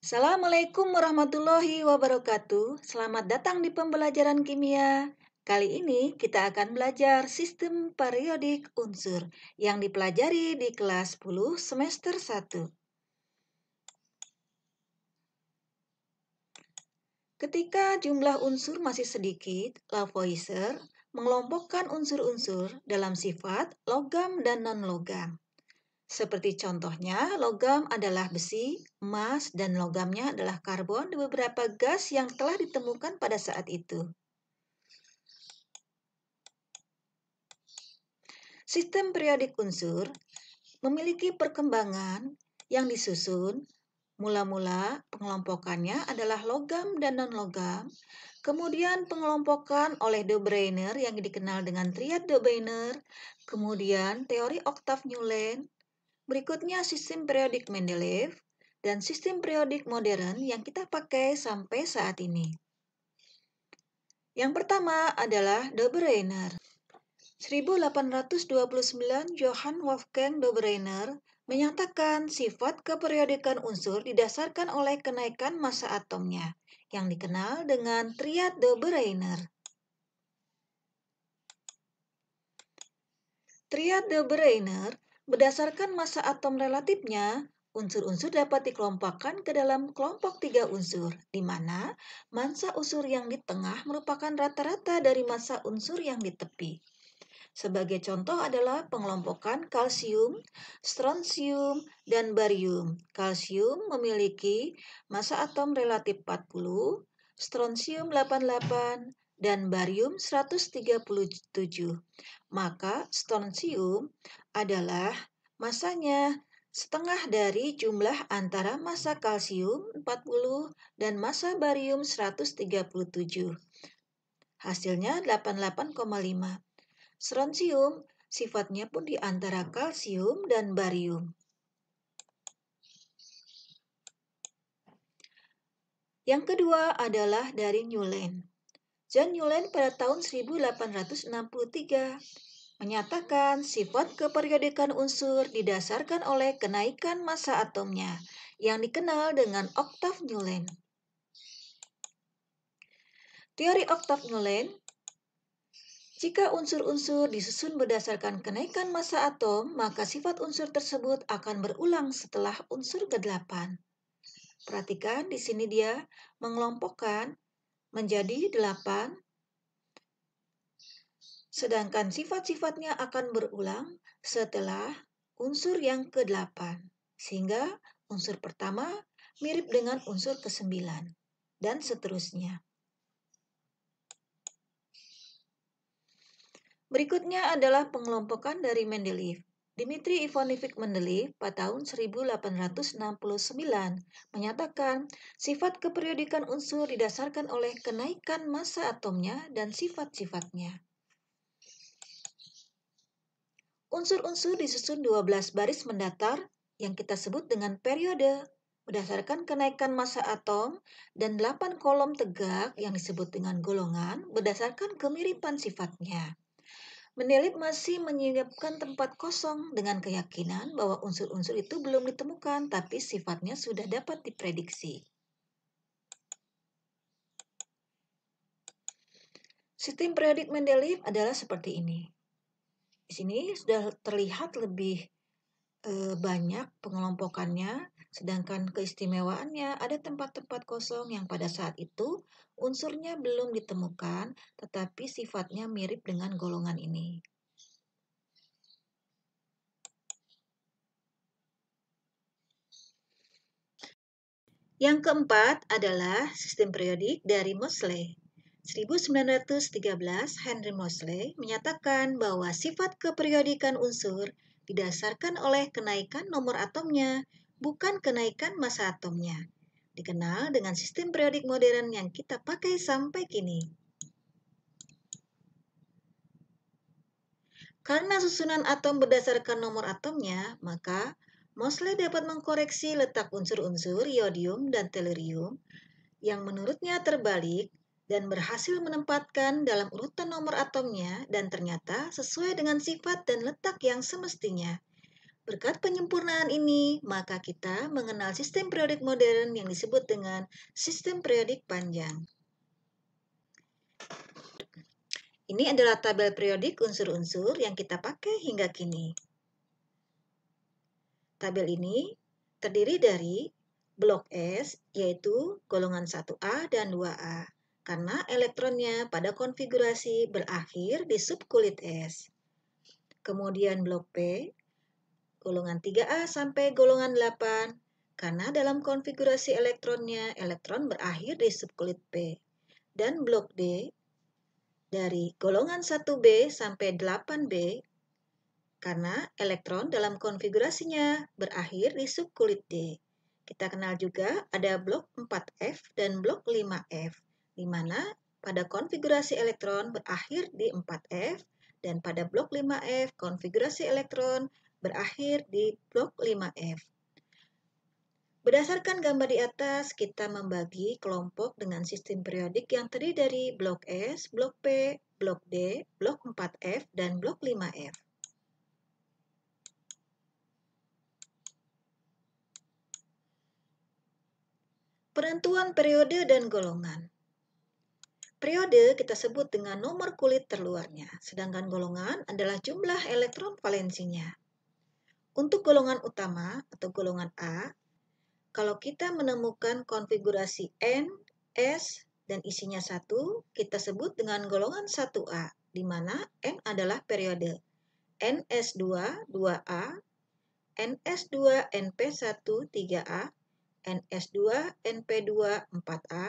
Assalamualaikum warahmatullahi wabarakatuh. Selamat datang di pembelajaran kimia. Kali ini kita akan belajar sistem periodik unsur yang dipelajari di kelas 10 semester 1. Ketika jumlah unsur masih sedikit, Lavoisier mengelompokkan unsur-unsur dalam sifat logam dan non-logam. Seperti contohnya, logam adalah besi, emas, dan logamnya adalah karbon dan beberapa gas yang telah ditemukan pada saat itu. Sistem periodik unsur memiliki perkembangan yang disusun Mula-mula pengelompokannya adalah logam dan non-logam, kemudian pengelompokan oleh De yang dikenal dengan triad De kemudian teori oktav Newland, Berikutnya sistem periodik Mendeleev dan sistem periodik modern yang kita pakai sampai saat ini. Yang pertama adalah Dobreiner. 1829 Johann Wolfgang Dobreiner menyatakan sifat keperiodikan unsur didasarkan oleh kenaikan massa atomnya yang dikenal dengan triad Dobreiner. Triad Dobreiner Berdasarkan massa atom relatifnya, unsur-unsur dapat dikelompokkan ke dalam kelompok tiga unsur, di mana massa unsur yang di tengah merupakan rata-rata dari massa unsur yang di tepi. Sebagai contoh adalah pengelompokan kalsium, strontium, dan barium. Kalsium memiliki massa atom relatif 40, strontium 88, dan barium 137. Maka strontium adalah masanya setengah dari jumlah antara massa kalsium 40 dan massa barium 137. Hasilnya 88,5. Strontium sifatnya pun di antara kalsium dan barium. Yang kedua adalah dari Newland. John Newland pada tahun 1863 menyatakan sifat keperiodikan unsur didasarkan oleh kenaikan massa atomnya yang dikenal dengan oktav Newland. Teori oktav Newland jika unsur-unsur disusun berdasarkan kenaikan massa atom, maka sifat unsur tersebut akan berulang setelah unsur ke-8. Perhatikan di sini dia mengelompokkan menjadi delapan, sedangkan sifat-sifatnya akan berulang setelah unsur yang ke-8, sehingga unsur pertama mirip dengan unsur ke-9, dan seterusnya. Berikutnya adalah pengelompokan dari Mendeleev. Dmitri Ivanovich Mendeleev pada tahun 1869 menyatakan sifat keperiodikan unsur didasarkan oleh kenaikan massa atomnya dan sifat-sifatnya. Unsur-unsur disusun 12 baris mendatar yang kita sebut dengan periode berdasarkan kenaikan massa atom dan 8 kolom tegak yang disebut dengan golongan berdasarkan kemiripan sifatnya. Mendelip masih menyiapkan tempat kosong dengan keyakinan bahwa unsur-unsur itu belum ditemukan, tapi sifatnya sudah dapat diprediksi. Sistem periodik Mendeleev adalah seperti ini. Di sini sudah terlihat lebih eh, banyak pengelompokannya Sedangkan keistimewaannya ada tempat-tempat kosong yang pada saat itu unsurnya belum ditemukan tetapi sifatnya mirip dengan golongan ini. Yang keempat adalah sistem periodik dari Mosley. 1913, Henry Mosley menyatakan bahwa sifat keperiodikan unsur didasarkan oleh kenaikan nomor atomnya bukan kenaikan massa atomnya. Dikenal dengan sistem periodik modern yang kita pakai sampai kini. Karena susunan atom berdasarkan nomor atomnya, maka Mosley dapat mengkoreksi letak unsur-unsur iodium dan tellurium yang menurutnya terbalik dan berhasil menempatkan dalam urutan nomor atomnya dan ternyata sesuai dengan sifat dan letak yang semestinya. Berkat penyempurnaan ini, maka kita mengenal sistem periodik modern yang disebut dengan sistem periodik panjang. Ini adalah tabel periodik unsur-unsur yang kita pakai hingga kini. Tabel ini terdiri dari blok S, yaitu golongan 1A dan 2A, karena elektronnya pada konfigurasi berakhir di subkulit S. Kemudian blok P, golongan 3A sampai golongan 8 karena dalam konfigurasi elektronnya elektron berakhir di subkulit P dan blok D dari golongan 1B sampai 8B karena elektron dalam konfigurasinya berakhir di subkulit D. Kita kenal juga ada blok 4F dan blok 5F di mana pada konfigurasi elektron berakhir di 4F dan pada blok 5F konfigurasi elektron berakhir di blok 5F. Berdasarkan gambar di atas, kita membagi kelompok dengan sistem periodik yang terdiri dari blok S, blok P, blok D, blok 4F, dan blok 5F. Penentuan periode dan golongan. Periode kita sebut dengan nomor kulit terluarnya, sedangkan golongan adalah jumlah elektron valensinya. Untuk golongan utama atau golongan A, kalau kita menemukan konfigurasi N, S, dan isinya satu, kita sebut dengan golongan 1A, di mana N adalah periode. NS2, 2A, NS2, NP1, 3A, NS2, NP2, 4A,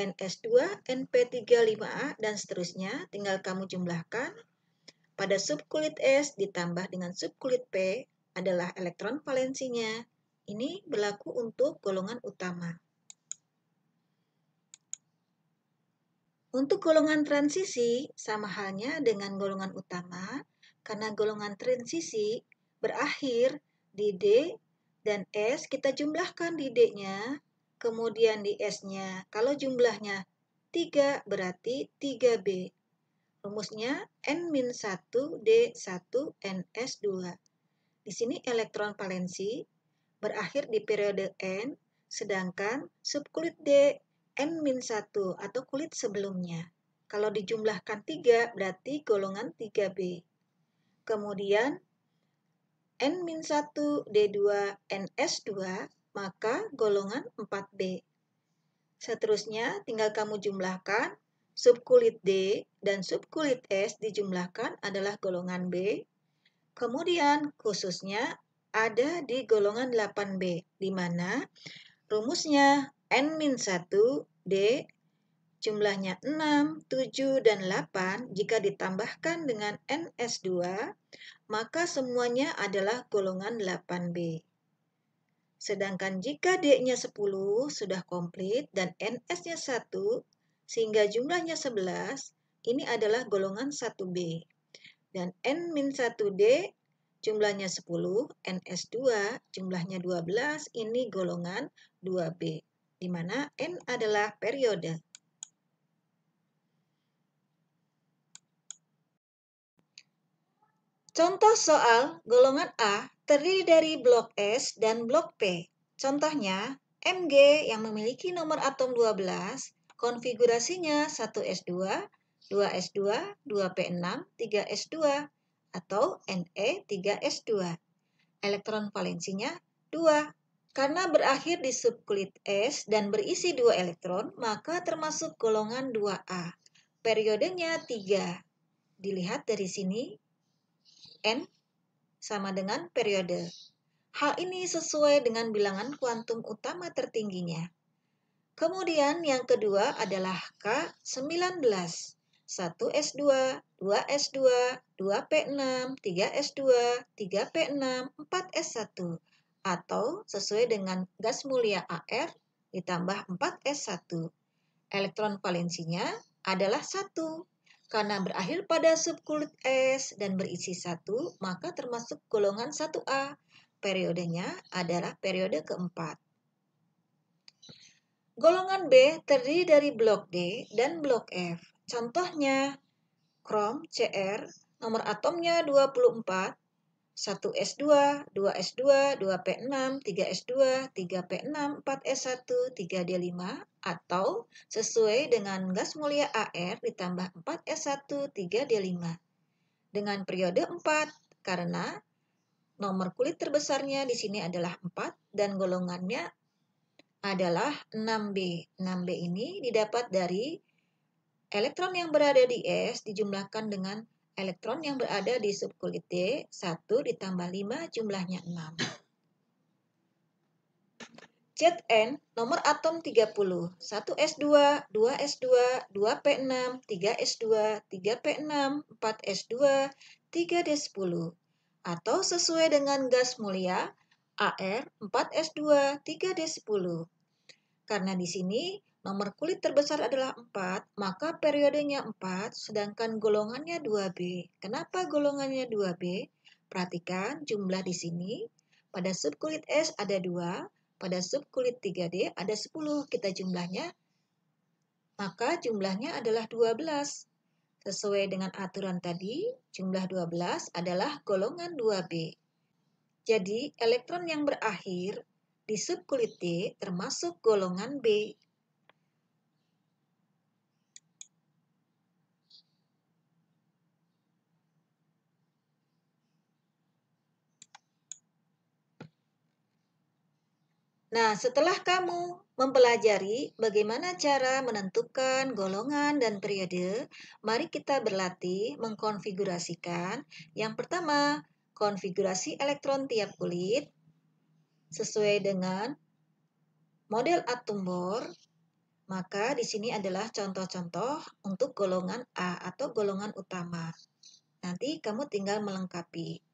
NS2, NP3, 5A, dan seterusnya. Tinggal kamu jumlahkan pada subkulit S ditambah dengan subkulit P adalah elektron valensinya. Ini berlaku untuk golongan utama. Untuk golongan transisi, sama halnya dengan golongan utama, karena golongan transisi berakhir di D dan S, kita jumlahkan di D-nya, kemudian di S-nya. Kalau jumlahnya 3, berarti 3B. Rumusnya N-1D1 NS2. Di sini elektron valensi berakhir di periode N, sedangkan subkulit D N-1 atau kulit sebelumnya. Kalau dijumlahkan 3, berarti golongan 3B. Kemudian N-1 D2 NS2, maka golongan 4B. Seterusnya, tinggal kamu jumlahkan subkulit D dan subkulit S dijumlahkan adalah golongan B. Kemudian khususnya ada di golongan 8B, di mana rumusnya N-1 D jumlahnya 6, 7, dan 8 jika ditambahkan dengan NS2, maka semuanya adalah golongan 8B. Sedangkan jika D-nya 10 sudah komplit dan NS-nya 1, sehingga jumlahnya 11, ini adalah golongan 1B. Dan N-1D jumlahnya 10, NS2 jumlahnya 12, ini golongan 2B, di mana N adalah periode. Contoh soal golongan A terdiri dari blok S dan blok P. Contohnya, Mg yang memiliki nomor atom 12 Konfigurasinya 1S2, 2S2, 2P6, 3S2 atau Ne3S2. Elektron valensinya 2. Karena berakhir di subkulit S dan berisi 2 elektron, maka termasuk golongan 2A. Periodenya 3. Dilihat dari sini, N sama dengan periode. Hal ini sesuai dengan bilangan kuantum utama tertingginya. Kemudian yang kedua adalah K19. 1S2, 2S2, 2P6, 3S2, 3P6, 4S1 atau sesuai dengan gas mulia Ar ditambah 4S1. Elektron valensinya adalah 1. Karena berakhir pada subkulit S dan berisi 1, maka termasuk golongan 1A. Periodenya adalah periode keempat. Golongan B terdiri dari blok D dan blok F. Contohnya, krom Cr, nomor atomnya 24, 1S2, 2S2, 2P6, 3S2, 3P6, 4S1, 3D5, atau sesuai dengan gas mulia Ar ditambah 4S1, 3D5. Dengan periode 4, karena nomor kulit terbesarnya di sini adalah 4 dan golongannya adalah 6B. 6B ini didapat dari elektron yang berada di S dijumlahkan dengan elektron yang berada di subkulit D, 1 ditambah 5 jumlahnya 6. ZN nomor atom 30, 1S2, 2S2, 2P6, 3S2, 3P6, 4S2, 3D10. Atau sesuai dengan gas mulia, AR 4 s 23 d 10 Karena di sini nomor kulit terbesar adalah 4, maka periodenya 4, sedangkan golongannya 2B. Kenapa golongannya 2B? Perhatikan jumlah di sini. Pada subkulit S ada 2, pada subkulit 3D ada 10. Kita jumlahnya, maka jumlahnya adalah 12. Sesuai dengan aturan tadi, jumlah 12 adalah golongan 2B. Jadi, elektron yang berakhir di subkulit D termasuk golongan B. Nah, setelah kamu mempelajari bagaimana cara menentukan golongan dan periode, mari kita berlatih mengkonfigurasikan. Yang pertama, konfigurasi elektron tiap kulit sesuai dengan model atom bor, maka di sini adalah contoh-contoh untuk golongan A atau golongan utama. Nanti kamu tinggal melengkapi.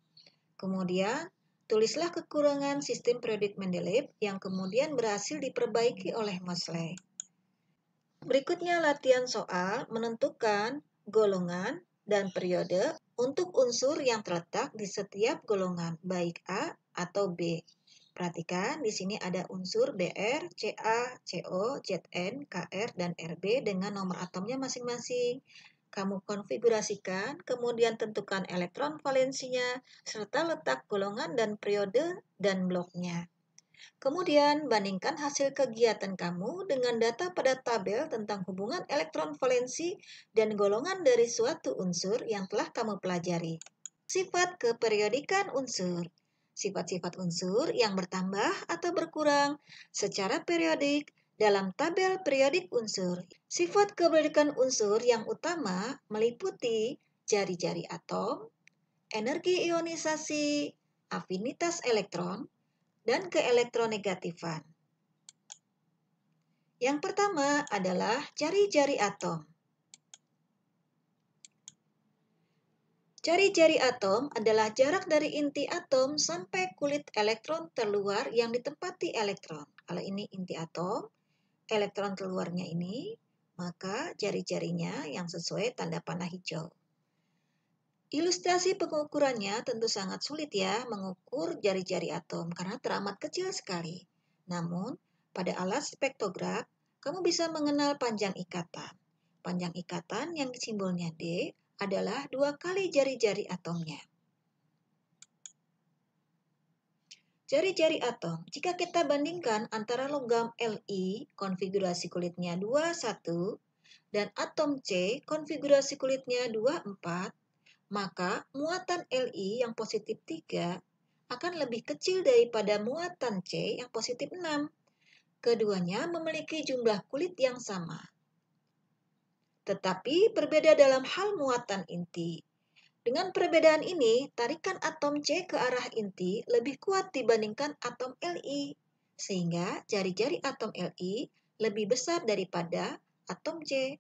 Kemudian, tulislah kekurangan sistem periodik Mendeleev yang kemudian berhasil diperbaiki oleh Mosley. Berikutnya latihan soal menentukan golongan dan periode untuk unsur yang terletak di setiap golongan baik A atau B. Perhatikan di sini ada unsur BR, CA, CO, ZN, KR, dan RB dengan nomor atomnya masing-masing. Kamu konfigurasikan, kemudian tentukan elektron valensinya, serta letak golongan dan periode dan bloknya. Kemudian, bandingkan hasil kegiatan kamu dengan data pada tabel tentang hubungan elektron valensi dan golongan dari suatu unsur yang telah kamu pelajari. Sifat keperiodikan unsur Sifat-sifat unsur yang bertambah atau berkurang secara periodik dalam tabel periodik unsur. Sifat keperiodikan unsur yang utama meliputi jari-jari atom, energi ionisasi, afinitas elektron, dan keelektronegatifan. Yang pertama adalah jari-jari atom. Jari-jari atom adalah jarak dari inti atom sampai kulit elektron terluar yang ditempati elektron. Kalau ini inti atom, elektron terluarnya ini, maka jari-jarinya yang sesuai tanda panah hijau. Ilustrasi pengukurannya tentu sangat sulit ya mengukur jari-jari atom karena teramat kecil sekali. Namun, pada alat spektrograf kamu bisa mengenal panjang ikatan. Panjang ikatan yang simbolnya D adalah dua kali jari-jari atomnya. Jari-jari atom, jika kita bandingkan antara logam Li, konfigurasi kulitnya 21, dan atom C, konfigurasi kulitnya 24, maka muatan LI yang positif 3 akan lebih kecil daripada muatan C yang positif 6. Keduanya memiliki jumlah kulit yang sama. Tetapi berbeda dalam hal muatan inti. Dengan perbedaan ini, tarikan atom C ke arah inti lebih kuat dibandingkan atom Li, sehingga jari-jari atom Li lebih besar daripada atom C.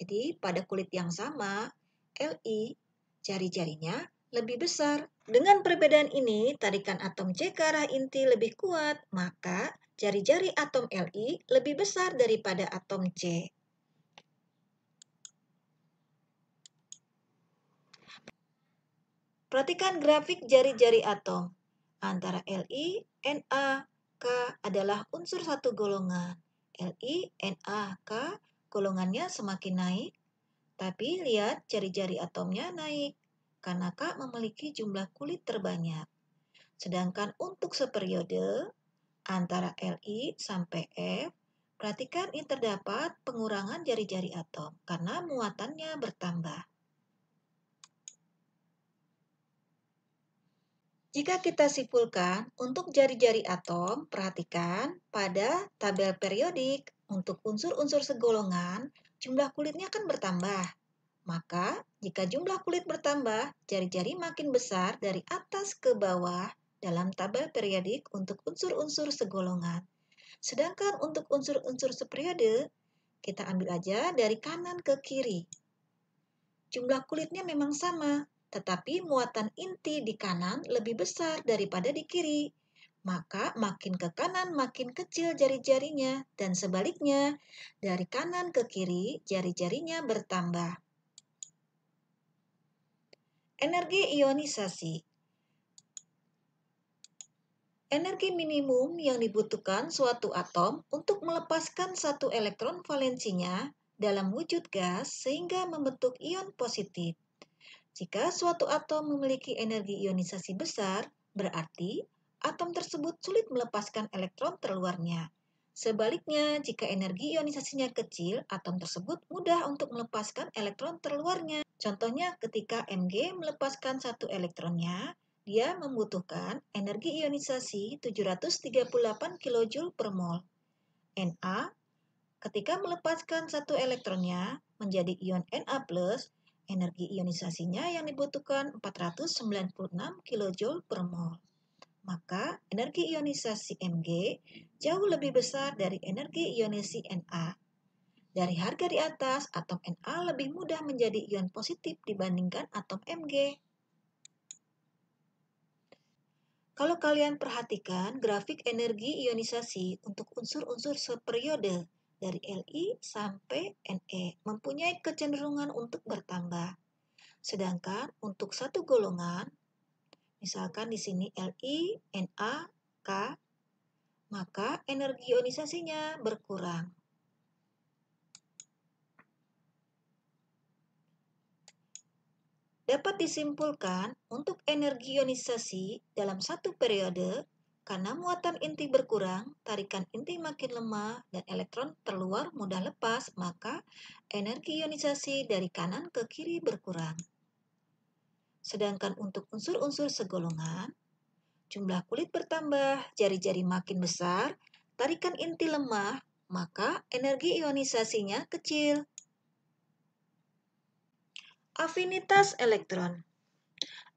Jadi, pada kulit yang sama, Li jari-jarinya lebih besar. Dengan perbedaan ini, tarikan atom C ke arah inti lebih kuat, maka jari-jari atom Li lebih besar daripada atom C. Perhatikan grafik jari-jari atom. Antara Li, Na, K adalah unsur satu golongan. Li, Na, K golongannya semakin naik, tapi lihat jari-jari atomnya naik karena K memiliki jumlah kulit terbanyak. Sedangkan untuk seperiode antara LI sampai F, perhatikan ini terdapat pengurangan jari-jari atom karena muatannya bertambah. Jika kita simpulkan, untuk jari-jari atom, perhatikan pada tabel periodik untuk unsur-unsur segolongan, jumlah kulitnya akan bertambah. Maka, jika jumlah kulit bertambah, jari-jari makin besar dari atas ke bawah dalam tabel periodik untuk unsur-unsur segolongan. Sedangkan untuk unsur-unsur seperiode, kita ambil aja dari kanan ke kiri. Jumlah kulitnya memang sama, tetapi muatan inti di kanan lebih besar daripada di kiri maka makin ke kanan makin kecil jari-jarinya, dan sebaliknya, dari kanan ke kiri jari-jarinya bertambah. Energi ionisasi Energi minimum yang dibutuhkan suatu atom untuk melepaskan satu elektron valensinya dalam wujud gas sehingga membentuk ion positif. Jika suatu atom memiliki energi ionisasi besar, berarti atom tersebut sulit melepaskan elektron terluarnya. Sebaliknya, jika energi ionisasinya kecil, atom tersebut mudah untuk melepaskan elektron terluarnya. Contohnya, ketika Mg melepaskan satu elektronnya, dia membutuhkan energi ionisasi 738 kJ per mol. Na, ketika melepaskan satu elektronnya, menjadi ion Na+, energi ionisasinya yang dibutuhkan 496 kJ per mol maka energi ionisasi Mg jauh lebih besar dari energi ionisasi Na. Dari harga di atas, atom Na lebih mudah menjadi ion positif dibandingkan atom Mg. Kalau kalian perhatikan grafik energi ionisasi untuk unsur-unsur seperiode dari Li sampai Ne mempunyai kecenderungan untuk bertambah. Sedangkan untuk satu golongan, Misalkan di sini Li, Na, K, maka energi ionisasinya berkurang. Dapat disimpulkan, untuk energi ionisasi dalam satu periode, karena muatan inti berkurang, tarikan inti makin lemah, dan elektron terluar mudah lepas, maka energi ionisasi dari kanan ke kiri berkurang. Sedangkan untuk unsur-unsur segolongan, jumlah kulit bertambah, jari-jari makin besar, tarikan inti lemah, maka energi ionisasinya kecil. Afinitas elektron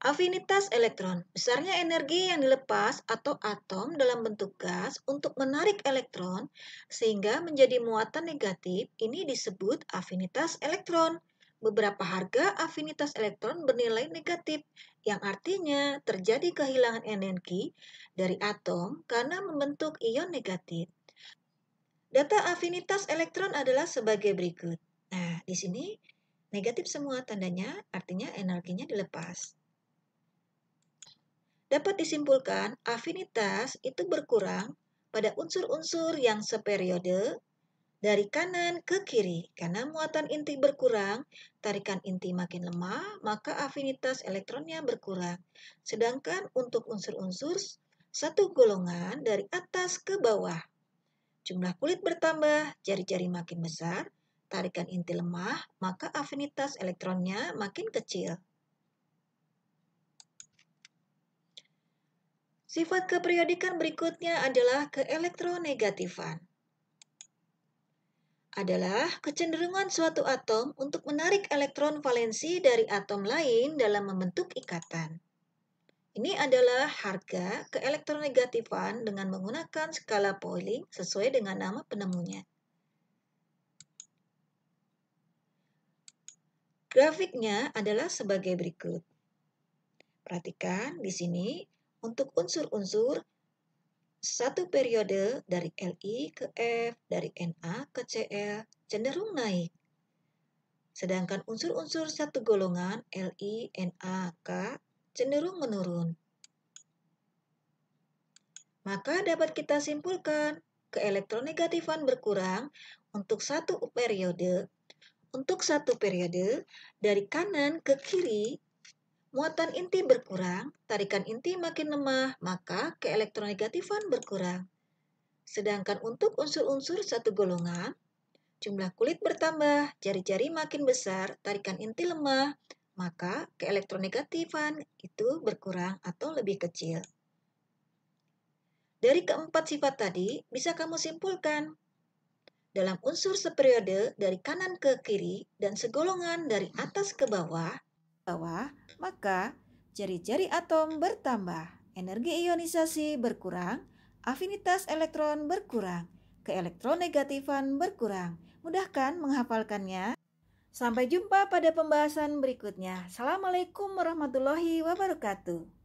Afinitas elektron, besarnya energi yang dilepas atau atom dalam bentuk gas untuk menarik elektron sehingga menjadi muatan negatif, ini disebut afinitas elektron beberapa harga afinitas elektron bernilai negatif, yang artinya terjadi kehilangan energi dari atom karena membentuk ion negatif. Data afinitas elektron adalah sebagai berikut. Nah, di sini negatif semua tandanya, artinya energinya dilepas. Dapat disimpulkan, afinitas itu berkurang pada unsur-unsur yang seperiode dari kanan ke kiri. Karena muatan inti berkurang, tarikan inti makin lemah, maka afinitas elektronnya berkurang. Sedangkan untuk unsur-unsur satu golongan dari atas ke bawah. Jumlah kulit bertambah, jari-jari makin besar, tarikan inti lemah, maka afinitas elektronnya makin kecil. Sifat keperiodikan berikutnya adalah keelektronegatifan adalah kecenderungan suatu atom untuk menarik elektron valensi dari atom lain dalam membentuk ikatan. Ini adalah harga keelektronegatifan dengan menggunakan skala Pauling sesuai dengan nama penemunya. Grafiknya adalah sebagai berikut. Perhatikan di sini, untuk unsur-unsur satu periode dari LI ke F, dari NA ke CL cenderung naik. Sedangkan unsur-unsur satu golongan LI, NA, K cenderung menurun. Maka dapat kita simpulkan keelektronegatifan berkurang untuk satu periode. Untuk satu periode, dari kanan ke kiri muatan inti berkurang, tarikan inti makin lemah, maka keelektronegatifan berkurang. Sedangkan untuk unsur-unsur satu golongan, jumlah kulit bertambah, jari-jari makin besar, tarikan inti lemah, maka keelektronegatifan itu berkurang atau lebih kecil. Dari keempat sifat tadi, bisa kamu simpulkan. Dalam unsur seperiode dari kanan ke kiri dan segolongan dari atas ke bawah, bawah, maka jari-jari atom bertambah, energi ionisasi berkurang, afinitas elektron berkurang, keelektronegatifan berkurang. Mudahkan menghafalkannya. Sampai jumpa pada pembahasan berikutnya. Assalamualaikum warahmatullahi wabarakatuh.